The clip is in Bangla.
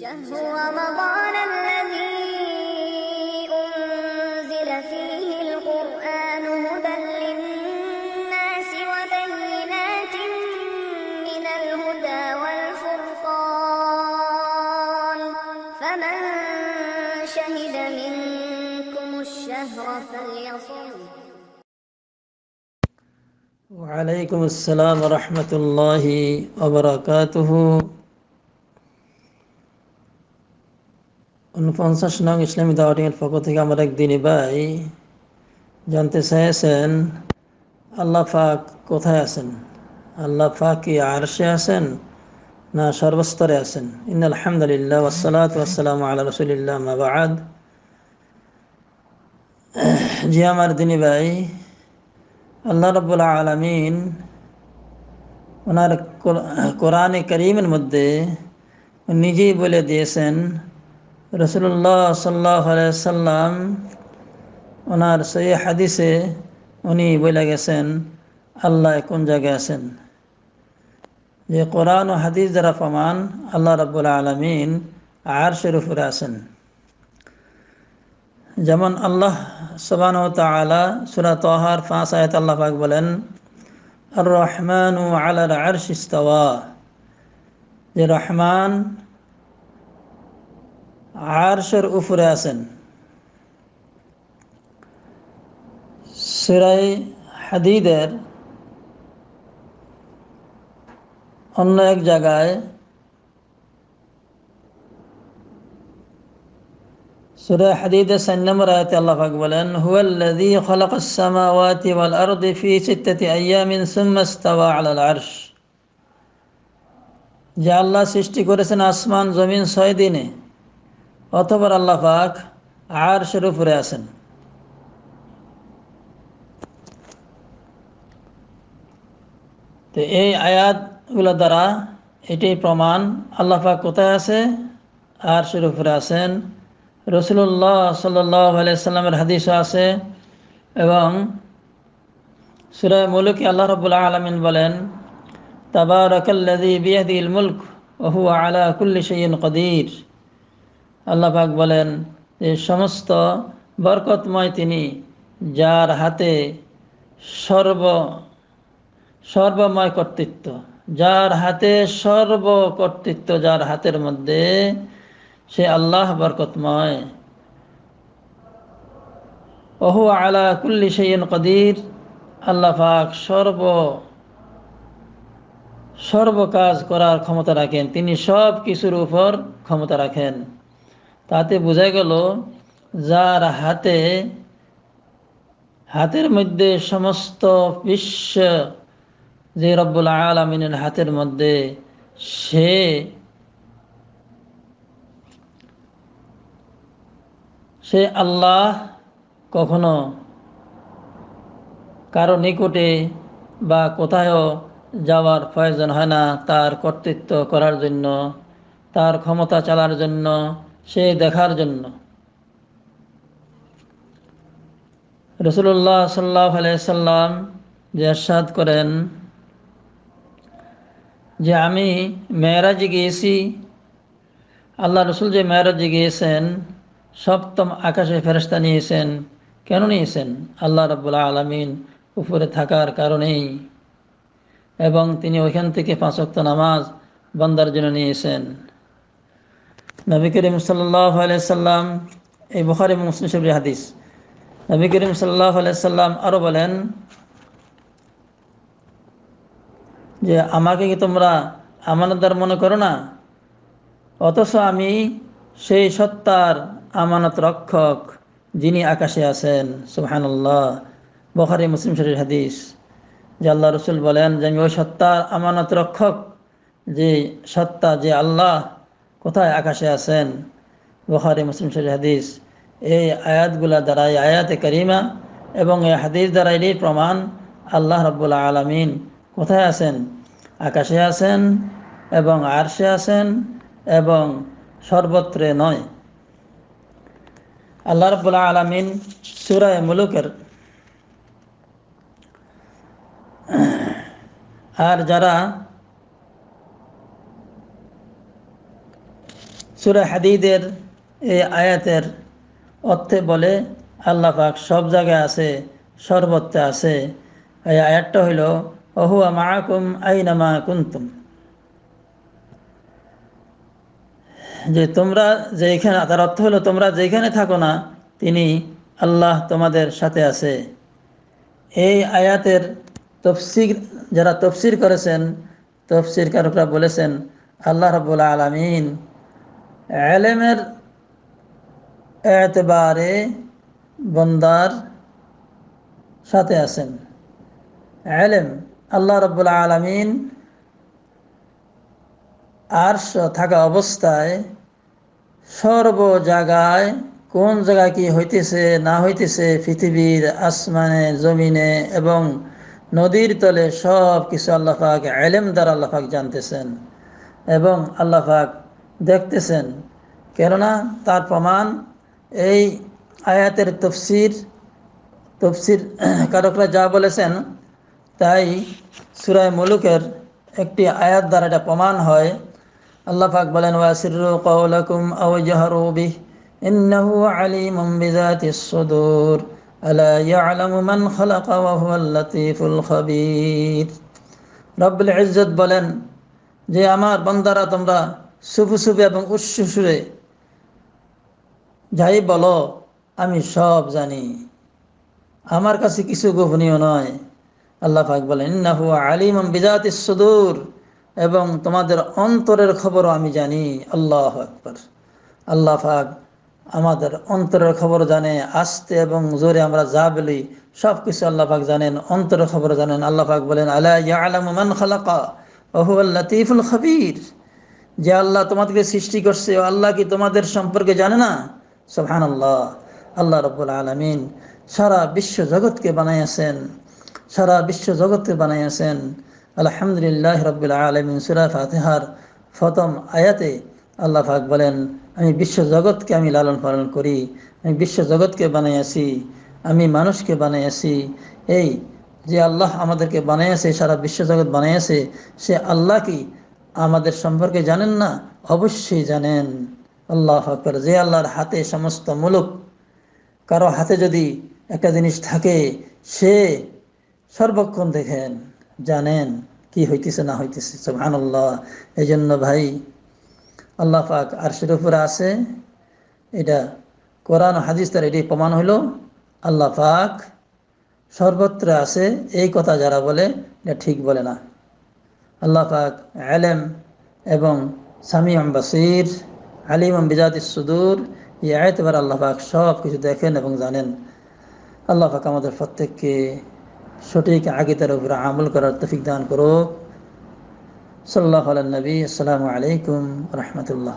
شهر رمضان الذي أنزل فيه القرآن هدى للناس وبينات من الهدى والفرقان فمن شهد منكم الشهر فليصوم وعليكم السلام ورحمة الله وبركاته উনপঞ্চাশ নং ইসলামী দাওয়াটিংয়ের পক্ষ থেকে আমার এক দিনী ভাই জানতে চাইছেন আল্লাহ ফাক কোথায় আছেন আল্লাহ ফাক কি আরশে আছেন না সর্বস্তরে আছেন ইন আলহামদুলিল্লাহ ওসালাত ওসালাম আল্লাহ রসুলিল্লাহ মাবাদ জি আমার দিনী ভাই আল্লাহ রব্বুল আলমিন ওনার কোরআনে করিমের মধ্যে নিজেই বলে দিয়েছেন রসুল্লাহ সাল্লাহ সাল্লাম ওনার সেই হাদিসে উনি বলে গেছেন আল্লাহ কোন জায়গায় আছেন যে কোরআন ও হাদিস দ্বারা প্রমাণ আল্লাহ রব্বুল আলমিন আর উপরে আছেন যেমন আল্লাহ সবান ও তালা সুরা তহার পাঁচ আয়াত আল্লাহ পাক বলেন আর রহমান ও আলার আরশ ইস্তাওয়া যে রহমান আরশের উপরে আছেন সিরাই হাদিদের অন্য এক জায়গায় سورة حديد سنم رأيت الله فقبلا هو الذي خلق السماوات والأرض في ستة أيام ثم استوى على العرش যা আল্লাহ সৃষ্টি করেছেন আসমান জমিন ছয় দিনে অতবার আল্লাহ পাক আর সের উপরে আছেন তো এই আয়াতগুলো দ্বারা এটাই প্রমাণ আল্লাহ পাক কোথায় আছে আর সের উপরে আছেন রসুল্লাহ সাল্লাহ আলাইসাল্লামের হাদিসও আছে এবং সুরায় মুলুকে আল্লাহ রবুল্লাহ আলমিন বলেন তাবারকাল্লাদি বিয়াদিল মুলক ওহু আলা কুল্লি সঈন কদির আল্লাহ পাক বলেন যে সমস্ত বরকতময় তিনি যার হাতে সর্ব সর্বময় কর্তৃত্ব যার হাতে সর্ব কর্তৃত্ব যার হাতের মধ্যে সে আল্লাহ বরকতময় অহু আলা কুল্লি সৈয়ন কদির আল্লাহ পাক সর্ব সর্ব কাজ করার ক্ষমতা রাখেন তিনি সব কিছুর উপর ক্ষমতা রাখেন তাতে বোঝা গেল যার হাতে হাতের মধ্যে সমস্ত বিশ্ব যে রব্বুল আলমিনের হাতের মধ্যে সে সে আল্লাহ কখনো কারো নিকটে বা কোথায়ও যাওয়ার প্রয়োজন হয় না তার কর্তৃত্ব করার জন্য তার ক্ষমতা চালার জন্য সে দেখার জন্য রসুল্লাহ সাল্লাহ আলাইসাল্লাম যে আশ্বাদ করেন যে আমি মেয়েরাজে গিয়েছি আল্লাহ রসুল যে মেয়েরাজে গিয়েছেন সপ্তম আকাশে ফেরস্তা নিয়েছেন কেন নিয়েছেন আল্লাহ রব্বুল্লাহ আলমিন উপরে থাকার কারণেই এবং তিনি ওইখান থেকে পাঁচক্ত নামাজ বন্দার জন্য নিয়েছেন নবী করিম সাল্লাহ সাল্লাম এই বুখারি এবং মুসলিম শরীর হাদিস নবী করিম সাল্লাহ সাল্লাম আরও বলেন যে আমাকে কি তোমরা আমানতদার মনে করো না অথচ আমি সেই সত্তার আমানত রক্ষক যিনি আকাশে আছেন সুহানুল্লাহ বখারি মুসলিম শরীর হাদিস যে আল্লাহ রসুল বলেন যে আমি ওই সত্তার আমানত রক্ষক যে সত্তা যে আল্লাহ কোথায় আকাশে আছেন বখারি মুসলিম শরীর হাদিস এই আয়াতগুলা দ্বারাই আয়াতে করিমা এবং এই হাদিস দ্বারা এটি প্রমাণ আল্লাহ রব্বুল্লা আলমিন কোথায় আছেন আকাশে আছেন এবং আরশে আছেন এবং সর্বত্রে নয় আল্লাহ রব্বুল্লা আলমিন সুরায় মুলুকের আর যারা সুরা হাদিদের এই আয়াতের অর্থে বলে আল্লাহ পাক সব জায়গায় আছে সর্বত্র আছে এই আয়াতটা হইল অহুয়া মাহাকুম আইনামা কুন্তুম যে তোমরা যেখানে তার অর্থ হলো তোমরা যেখানে থাকো না তিনি আল্লাহ তোমাদের সাথে আছে এই আয়াতের তফসির যারা তফসির করেছেন কারকরা বলেছেন আল্লাহ রবুল্লা আলমিন এলেমের এতবারে বন্দার সাথে আছেন এলেম আল্লাহ রব্বুল আলমিন আর থাকা অবস্থায় সর্ব জায়গায় কোন জায়গায় কি হইতেছে না হইতেছে পৃথিবীর আসমানে জমিনে এবং নদীর তলে সব কিছু আল্লাহাক এলেম দ্বারা আল্লাহাক জানতেছেন এবং আল্লাহাক দেখতেছেন কেননা তার প্রমাণ এই আয়াতের তফসির তফসির কারকরা যা বলেছেন তাই সুরায় মুলুকের একটি আয়াত দ্বারা এটা প্রমাণ হয় আল্লাহ পাক বলেন ওয়াসিরু কৌলাকুম আও জাহরু বিহ ইন্নাহু আলিমুম বিজাতিস সুদূর আলা ইয়ালামু মান খালাকা ওয়া হুয়াল লতীফুল খবীর রব্বুল ইজ্জত বলেন যে আমার বান্দারা তোমরা সুপে সুপে এবং উচ্চ যাই বলো আমি সব জানি আমার কাছে কিছু গোপনীয় নয় আল্লাহ পাক বলেন নাহু আলিম বিজাত সুদূর এবং তোমাদের অন্তরের খবরও আমি জানি আল্লাহ আকবর আল্লাহ পাক আমাদের অন্তরের খবর জানে আস্তে এবং জোরে আমরা যা বলি সব কিছু আল্লাহাক জানেন অন্তরের খবর জানেন আল্লাহাক বলেন আলা ইয়া আলমান খালাকা ওহু আল্লাহ তিফুল খবির যে আল্লাহ তোমাদেরকে সৃষ্টি করছে আল্লাহ কি তোমাদের সম্পর্কে জানে না সোহান আল্লাহ আল্লাহ রব্বুল আলমিন সারা বিশ্ব জগৎকে বানাইয়াছেন সারা বিশ্ব জগৎকে বানাইয়াছেন আলহামদুলিল্লাহ রব্বুল আলমিন সুরা ফাতেহার ফতম আয়াতে আল্লাহ ফাক বলেন আমি বিশ্ব জগৎকে আমি লালন পালন করি আমি বিশ্ব জগৎকে বানাইয়াছি আমি মানুষকে বানাইয়াছি এই যে আল্লাহ আমাদেরকে বানাইয়াছে সারা বিশ্ব জগৎ বানাইয়াছে সে আল্লাহ কি আমাদের সম্পর্কে জানেন না অবশ্যই জানেন আল্লাহ যে আল্লাহর হাতে সমস্ত মুলুক কারো হাতে যদি একটা জিনিস থাকে সে সর্বক্ষণ দেখেন জানেন কি হইতেছে না হইতেছে সোহান আল্লাহ এই জন্য ভাই আল্লাহ পাক আরশের উপরে আছে এটা কোরআন হাদিস তার এটি প্রমাণ হইল আল্লাহ পাক সর্বত্র আছে এই কথা যারা বলে এটা ঠিক বলে না আল্লাহ পাক আলেম এবং সামিম বাসির আলিম বিজাদিস সুদূর এই আয়তবার আল্লাহ পাক সব কিছু দেখেন এবং জানেন আল্লাহ পাক আমাদের প্রত্যেককে সঠিক আগিতার উপরে আমল করার তফিক দান করুক সাল্লাহ আলান নবী আসসালামু আলাইকুম রহমতুল্লাহ